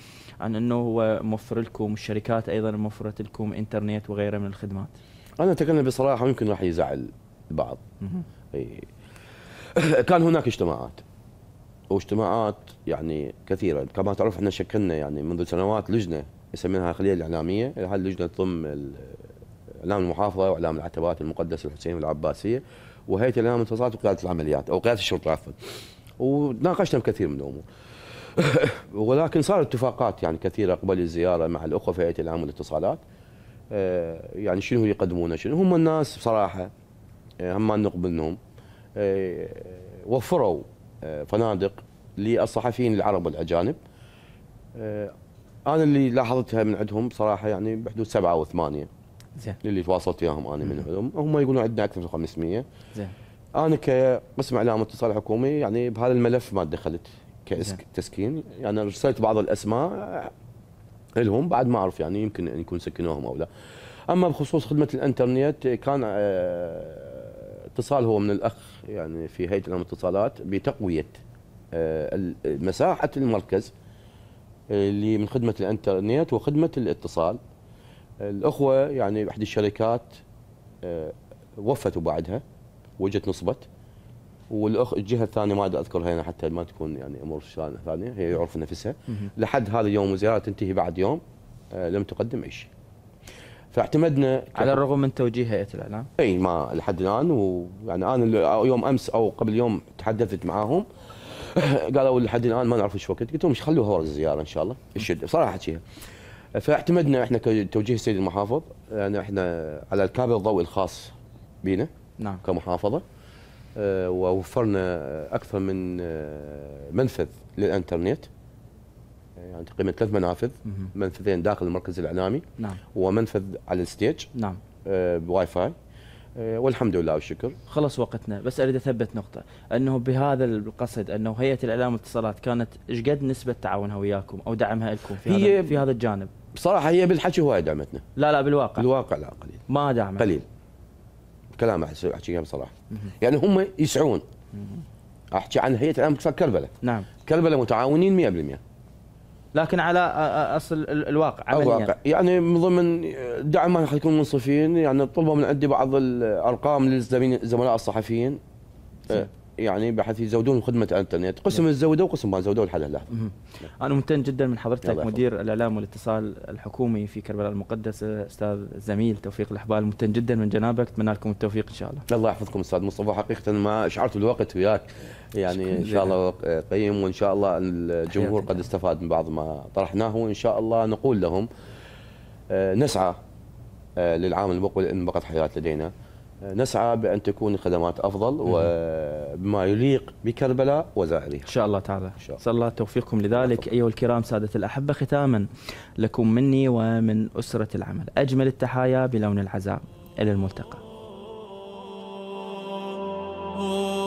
عن انه هو موفر لكم الشركات ايضا موفرت لكم انترنت وغيره من الخدمات انا اتكلم بصراحه ويمكن راح يزعل البعض إيه. كان هناك اجتماعات واجتماعات يعني كثيره كما تعرف احنا شكلنا يعني منذ سنوات لجنه يسمينها الخليه الاعلاميه هاي اللجنه تضم اعلام المحافظه واعلام العتبات المقدسه الحسين والعباسيه وهيئه الاعلام والاتصالات وقياده العمليات او قياده الشرطه عفوا وناقشنا بكثير من الامور [laughs] ولكن صارت اتفاقات يعني كثيره قبل الزياره مع الاخوه في هيئه الاعلام والاتصالات آه، يعني شنو يقدمونه شنو هم الناس بصراحه آه، هم نقبل منهم آه، وفروا فنادق للصحفيين العرب والاجانب انا اللي لاحظتها من عندهم صراحه يعني بحدود سبعه او ثمانيه زين اللي تواصلت وياهم انا من عندهم هم يقولون عندنا اكثر من 500 زين انا كقسم اعلام واتصال حكومي يعني بهذا الملف ما دخلت كتسكين يعني ارسلت بعض الاسماء لهم بعد ما اعرف يعني يمكن يكون سكنوهم او لا اما بخصوص خدمه الانترنت كان آه، اتصال هو من الاخ يعني في هيئه الاتصالات بتقويه آه، مساحه المركز آه، اللي من خدمه الانترنت وخدمه الاتصال الاخوه يعني احدى الشركات آه، وفت بعدها وجت نصبت والاخ الجهه الثانيه ما ادري اذكرها هنا حتى ما تكون يعني امور ثانيه هي يعرف نفسها لحد هذا اليوم وزيارة تنتهي بعد يوم لم تقدم اي شيء. فاعتمدنا على الرغم من توجيه هيئه الاعلام اي ما لحد الان ويعني انا يوم امس او قبل يوم تحدثت معاهم [clears throat] قالوا لحد الان ما نعرف ايش وقت قلت لهم ايش خلوها ورا الزياره ان شاء الله الشده بصراحه حكيها فاعتمدنا احنا كتوجيه السيد المحافظ يعني احنا على الكابل الضوئي الخاص بينا نعم كمحافظه آه، ووفرنا اكثر من آه، منفذ للانترنت يعني تقريبا ثلاث منافذ منفذين داخل المركز الاعلامي نعم ومنفذ على الستيج نعم آه، بواي فاي آه، والحمد لله والشكر خلص وقتنا بس اريد اثبت نقطه انه بهذا القصد انه هيئه الاعلام والاتصالات كانت ايش قد نسبه تعاونها وياكم او دعمها لكم في هي هذا في هذا الجانب بصراحه هي بالحكي هواي دعمتنا لا لا بالواقع بالواقع لا قليل ما دعم قليل كلام احكي بصراحه يعني هم يسعون احكي عن هيئه الاعلام كربله نعم كربله متعاونين 100% لكن على اصل الواقع عمليا الواقع يعني من ضمن دعما خلينا نكون منصفين يعني طلبوا من عندي بعض الارقام للزملاء الصحفيين يعني بحيث يزودون خدمه الانترنت قسم نعم. الزوده وقسم ما زودوه لحد اللحظه انا ممتن جدا من حضرتك مدير الاعلام والاتصال الحكومي في كربلاء المقدسه استاذ الزميل توفيق الحبال ممتن جدا من جنابك اتمنى لكم التوفيق ان شاء الله الله يحفظكم استاذ مصطفى حقيقه ما شعرت بالوقت وياك يعني ان شاء الله قيم وان شاء الله الجمهور قد استفاد من بعض ما طرحناه وان شاء الله نقول لهم آه، نسعى آه، للعام المقبل ان بقت حياه لدينا نسعى بأن تكون الخدمات أفضل وبما يليق بكربلاء وزائرها إن شاء الله تعالى إن شاء الله, الله توفيقكم لذلك أيها الكرام سادة الأحبة ختاما لكم مني ومن أسرة العمل أجمل التحايا بلون العزاء إلى الملتقى oh,